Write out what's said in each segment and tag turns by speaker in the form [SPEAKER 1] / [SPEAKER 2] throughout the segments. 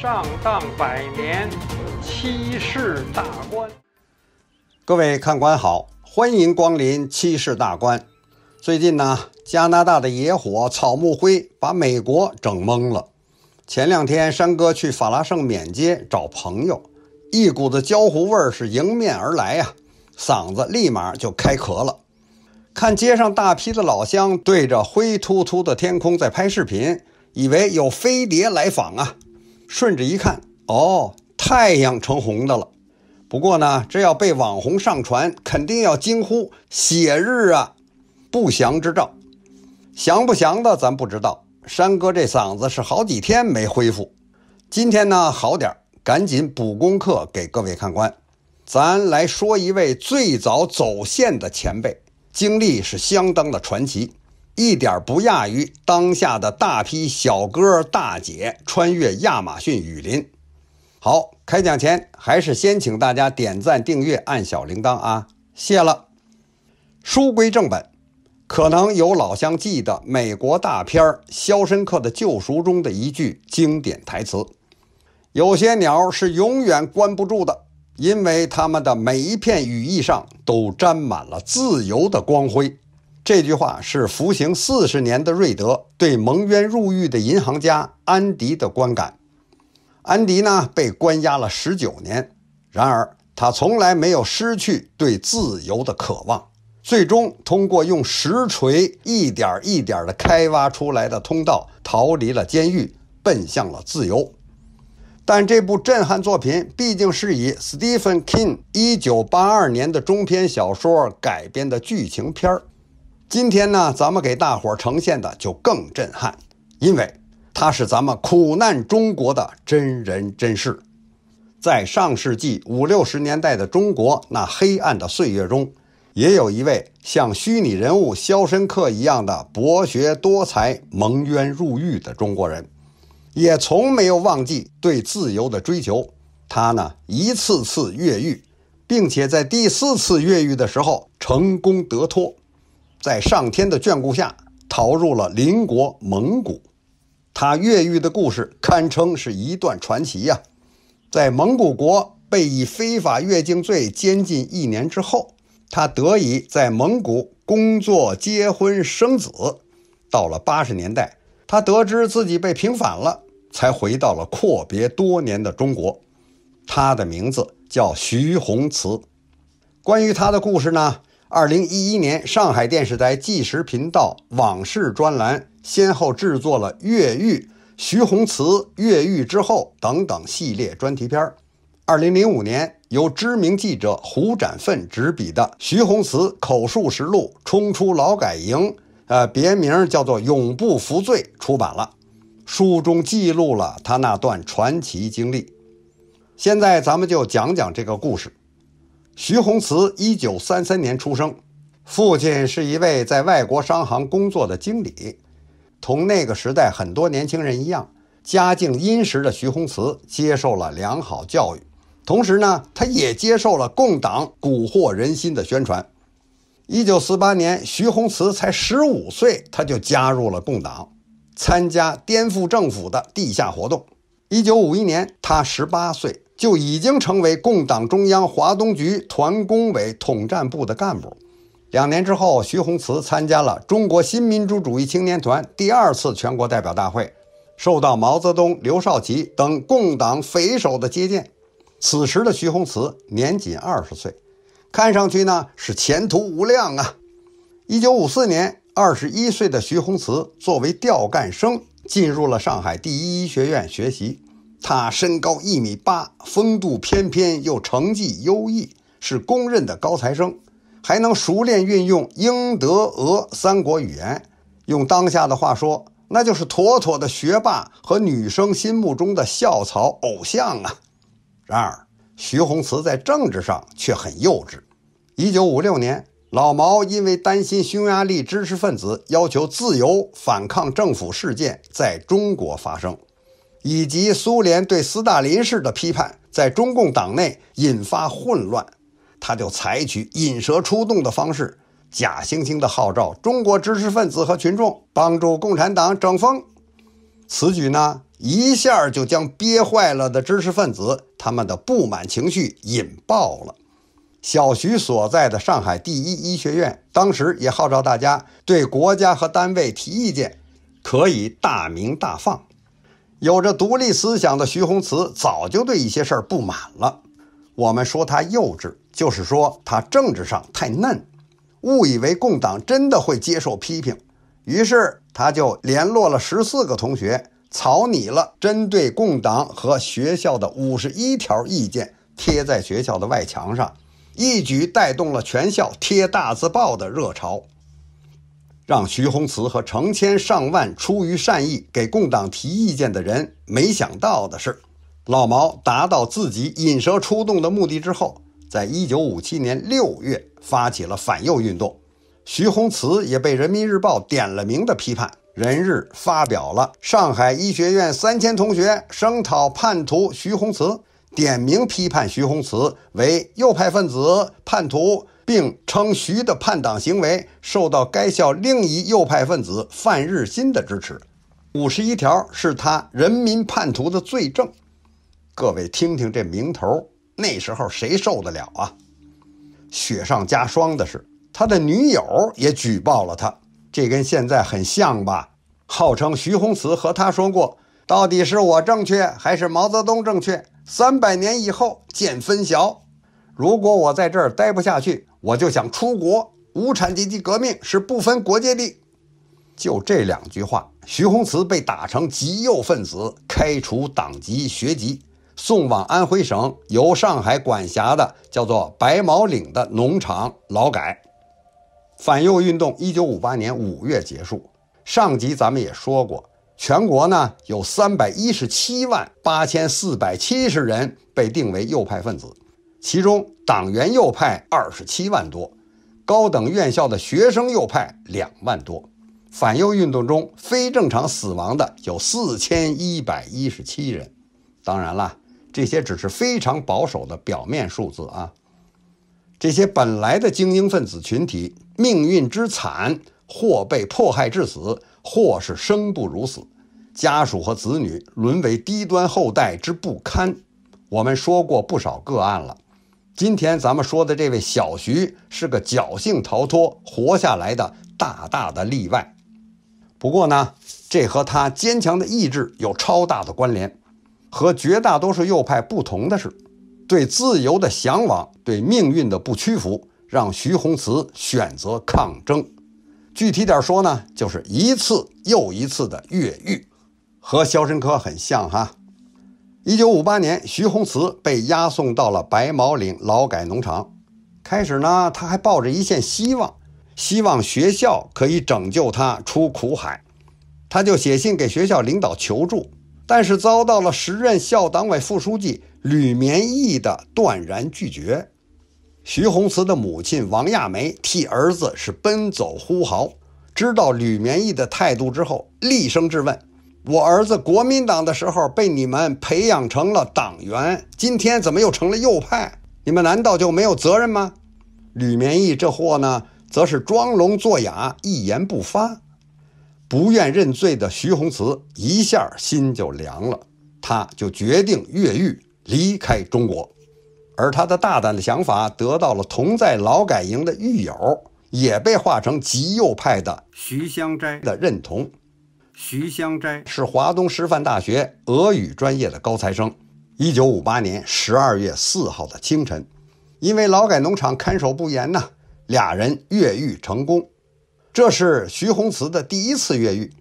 [SPEAKER 1] 上当百年，七世大官。各位看官好，欢迎光临七世大观。最近呢，加拿大的野火、草木灰把美国整懵了。前两天山哥去法拉盛缅街找朋友，一股子焦糊味儿是迎面而来呀，嗓子立马就开咳了。看街上大批的老乡对着灰秃秃的天空在拍视频，以为有飞碟来访啊。顺着一看，哦，太阳成红的了。不过呢，这要被网红上传，肯定要惊呼“写日”啊，不祥之兆。祥不祥的，咱不知道。山哥这嗓子是好几天没恢复，今天呢好点儿，赶紧补功课给各位看官。咱来说一位最早走线的前辈，经历是相当的传奇。一点不亚于当下的大批小哥大姐穿越亚马逊雨林。好，开讲前还是先请大家点赞、订阅、按小铃铛啊，谢了。书归正本，可能有老乡记得美国大片《肖申克的救赎》中的一句经典台词：“有些鸟是永远关不住的，因为它们的每一片羽翼上都沾满了自由的光辉。”这句话是服刑四十年的瑞德对蒙冤入狱的银行家安迪的观感。安迪呢，被关押了十九年，然而他从来没有失去对自由的渴望，最终通过用石锤一点一点的开挖出来的通道逃离了监狱，奔向了自由。但这部震撼作品毕竟是以 Stephen King 1982年的中篇小说改编的剧情片儿。今天呢，咱们给大伙儿呈现的就更震撼，因为它是咱们苦难中国的真人真事。在上世纪五六十年代的中国那黑暗的岁月中，也有一位像虚拟人物肖申克一样的博学多才、蒙冤入狱的中国人，也从没有忘记对自由的追求。他呢，一次次越狱，并且在第四次越狱的时候成功得脱。在上天的眷顾下，逃入了邻国蒙古。他越狱的故事堪称是一段传奇呀！在蒙古国被以非法越境罪监禁一年之后，他得以在蒙古工作、结婚、生子。到了八十年代，他得知自己被平反了，才回到了阔别多年的中国。他的名字叫徐洪慈。关于他的故事呢？二零一一年，上海电视台纪实频道《往事》专栏先后制作了《越狱》《徐洪慈越狱之后》等等系列专题片儿。二零零五年，由知名记者胡展奋执笔的《徐洪慈口述实录：冲出劳改营》，呃，别名叫做《永不服罪》出版了。书中记录了他那段传奇经历。现在，咱们就讲讲这个故事。徐洪慈一九三三年出生，父亲是一位在外国商行工作的经理。同那个时代很多年轻人一样，家境殷实的徐洪慈接受了良好教育，同时呢，他也接受了共党蛊惑人心的宣传。一九四八年，徐洪慈才十五岁，他就加入了共党，参加颠覆政府的地下活动。一九五一年，他十八岁。就已经成为共党中央华东局团工委统战部的干部。两年之后，徐宏慈参加了中国新民主主义青年团第二次全国代表大会，受到毛泽东、刘少奇等共党匪首的接见。此时的徐宏慈年仅二十岁，看上去呢是前途无量啊！一九五四年，二十一岁的徐宏慈作为调干生进入了上海第一医学院学习。他身高一米八，风度翩翩，又成绩优异，是公认的高材生，还能熟练运用英、德、俄三国语言。用当下的话说，那就是妥妥的学霸和女生心目中的校草偶像啊！然而，徐洪慈在政治上却很幼稚。一九五六年，老毛因为担心匈牙利知识分子要求自由反抗政府事件在中国发生。以及苏联对斯大林式的批判在中共党内引发混乱，他就采取引蛇出洞的方式，假惺惺地号召中国知识分子和群众帮助共产党整风。此举呢，一下就将憋坏了的知识分子他们的不满情绪引爆了。小徐所在的上海第一医学院当时也号召大家对国家和单位提意见，可以大鸣大放。有着独立思想的徐洪慈早就对一些事儿不满了。我们说他幼稚，就是说他政治上太嫩，误以为共党真的会接受批评，于是他就联络了十四个同学，草拟了针对共党和学校的五十一条意见，贴在学校的外墙上，一举带动了全校贴大字报的热潮。让徐洪慈和成千上万出于善意给共党提意见的人没想到的是，老毛达到自己引蛇出洞的目的之后，在一九五七年六月发起了反右运动，徐洪慈也被《人民日报》点了名的批判，《人日》发表了上海医学院三千同学声讨叛徒徐洪慈，点名批判徐洪慈为右派分子叛徒。并称徐的叛党行为受到该校另一右派分子范日新的支持。五十一条是他人民叛徒的罪证。各位听听这名头，那时候谁受得了啊？雪上加霜的是，他的女友也举报了他。这跟现在很像吧？号称徐洪慈和他说过：“到底是我正确，还是毛泽东正确？三百年以后见分晓。”如果我在这儿待不下去，我就想出国。无产阶级革命是不分国界的。就这两句话，徐洪慈被打成极右分子，开除党籍、学籍，送往安徽省由上海管辖的叫做白毛岭的农场劳改。反右运动一九五八年五月结束。上集咱们也说过，全国呢有三百一十七万八千四百七十人被定为右派分子。其中党员右派二十七万多，高等院校的学生右派两万多，反右运动中非正常死亡的有四千一百一十七人。当然了，这些只是非常保守的表面数字啊。这些本来的精英分子群体命运之惨，或被迫害致死，或是生不如死，家属和子女沦为低端后代之不堪。我们说过不少个案了。今天咱们说的这位小徐是个侥幸逃脱活下来的大大的例外。不过呢，这和他坚强的意志有超大的关联。和绝大多数右派不同的是，对自由的向往，对命运的不屈服，让徐洪慈选择抗争。具体点说呢，就是一次又一次的越狱，和肖申克很像哈。一九五八年，徐宏慈被押送到了白毛岭劳改农场。开始呢，他还抱着一线希望，希望学校可以拯救他出苦海，他就写信给学校领导求助，但是遭到了时任校党委副书记吕绵义的断然拒绝。徐宏慈的母亲王亚梅替儿子是奔走呼号，知道吕绵义的态度之后，厉声质问。我儿子国民党的时候被你们培养成了党员，今天怎么又成了右派？你们难道就没有责任吗？吕绵义这货呢，则是装聋作哑，一言不发，不愿认罪的徐洪慈一下心就凉了，他就决定越狱离开中国，而他的大胆的想法得到了同在劳改营的狱友，也被化成极右派的徐香斋的认同。徐香斋是华东师范大学俄语专业的高材生。一九五八年十二月四号的清晨，因为劳改农场看守不严呐，俩人越狱成功。这是徐洪慈的第一次越狱。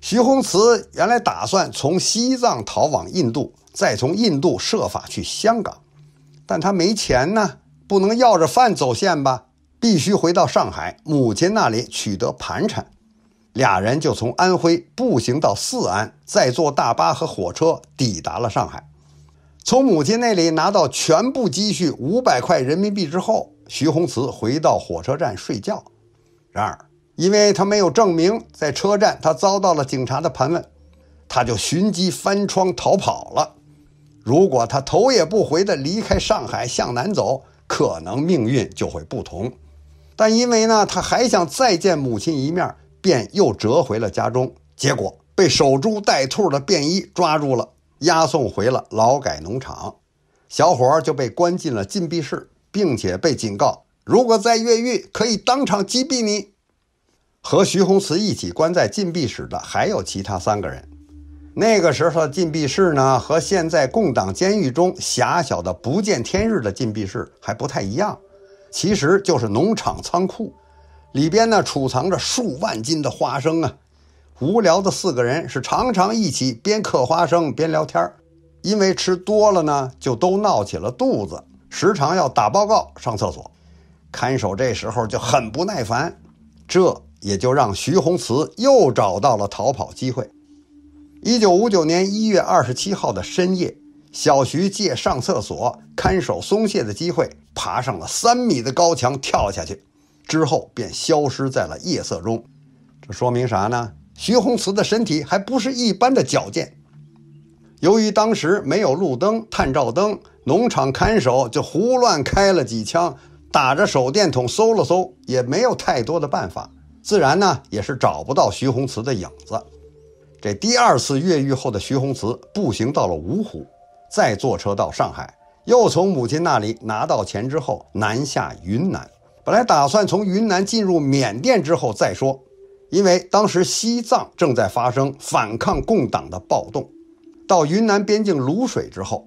[SPEAKER 1] 徐洪慈原来打算从西藏逃往印度，再从印度设法去香港，但他没钱呢，不能要着饭走线吧，必须回到上海母亲那里取得盘缠。俩人就从安徽步行到四安，再坐大巴和火车抵达了上海。从母亲那里拿到全部积蓄五百块人民币之后，徐洪慈回到火车站睡觉。然而，因为他没有证明，在车站他遭到了警察的盘问，他就寻机翻窗逃跑了。如果他头也不回地离开上海向南走，可能命运就会不同。但因为呢，他还想再见母亲一面。便又折回了家中，结果被守株待兔的便衣抓住了，押送回了劳改农场。小伙就被关进了禁闭室，并且被警告：如果再越狱，可以当场击毙你。和徐洪慈一起关在禁闭室的还有其他三个人。那个时候的禁闭室呢，和现在共党监狱中狭小的不见天日的禁闭室还不太一样，其实就是农场仓库。里边呢储藏着数万斤的花生啊！无聊的四个人是常常一起边嗑花生边聊天儿，因为吃多了呢，就都闹起了肚子，时常要打报告上厕所。看守这时候就很不耐烦，这也就让徐洪慈又找到了逃跑机会。一九五九年一月二十七号的深夜，小徐借上厕所、看守松懈的机会，爬上了三米的高墙，跳下去。之后便消失在了夜色中，这说明啥呢？徐洪慈的身体还不是一般的矫健。由于当时没有路灯、探照灯，农场看守就胡乱开了几枪，打着手电筒搜了搜，也没有太多的办法，自然呢也是找不到徐洪慈的影子。这第二次越狱后的徐洪慈步行到了芜湖，再坐车到上海，又从母亲那里拿到钱之后，南下云南。本来打算从云南进入缅甸之后再说，因为当时西藏正在发生反抗共党的暴动。到云南边境卤水之后，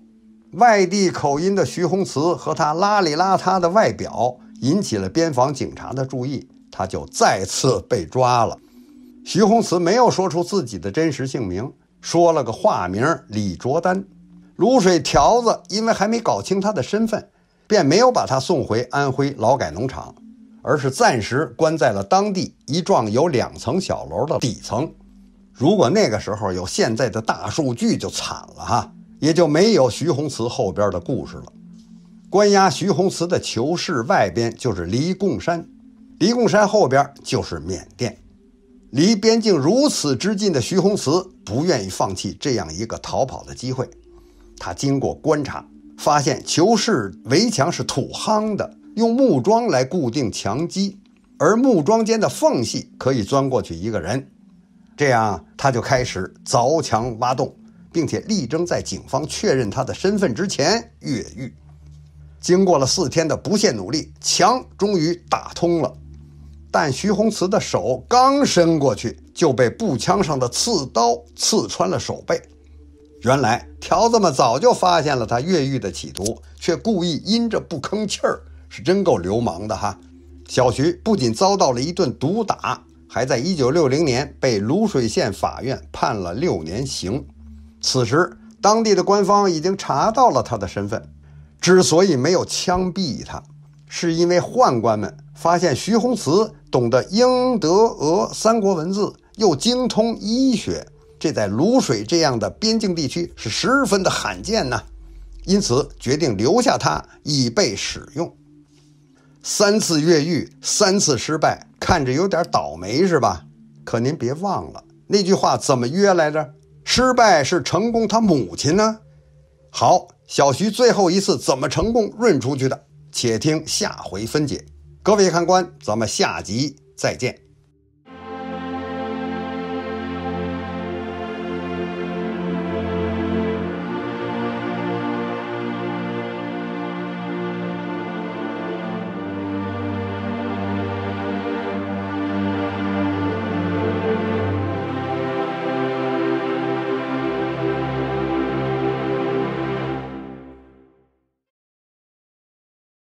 [SPEAKER 1] 外地口音的徐洪慈和他邋里邋遢的外表引起了边防警察的注意，他就再次被抓了。徐洪慈没有说出自己的真实姓名，说了个化名李卓丹。卤水条子因为还没搞清他的身份。便没有把他送回安徽劳改农场，而是暂时关在了当地一幢有两层小楼的底层。如果那个时候有现在的大数据，就惨了哈，也就没有徐洪慈后边的故事了。关押徐洪慈的囚室外边就是黎贡山，黎贡山后边就是缅甸，离边境如此之近的徐洪慈不愿意放弃这样一个逃跑的机会，他经过观察。发现囚室围墙是土夯的，用木桩来固定墙基，而木桩间的缝隙可以钻过去一个人。这样，他就开始凿墙挖洞，并且力争在警方确认他的身份之前越狱。经过了四天的不懈努力，墙终于打通了。但徐洪慈的手刚伸过去，就被步枪上的刺刀刺穿了手背。原来条子们早就发现了他越狱的企图，却故意阴着不吭气儿，是真够流氓的哈！小徐不仅遭到了一顿毒打，还在一九六零年被泸水县法院判了六年刑。此时，当地的官方已经查到了他的身份。之所以没有枪毙他，是因为宦官们发现徐洪慈懂得英、德、俄三国文字，又精通医学。这在卤水这样的边境地区是十分的罕见呢，因此决定留下它以备使用。三次越狱，三次失败，看着有点倒霉是吧？可您别忘了那句话，怎么约来着？失败是成功他母亲呢。好，小徐最后一次怎么成功润出去的？且听下回分解。各位看官，咱们下集再见。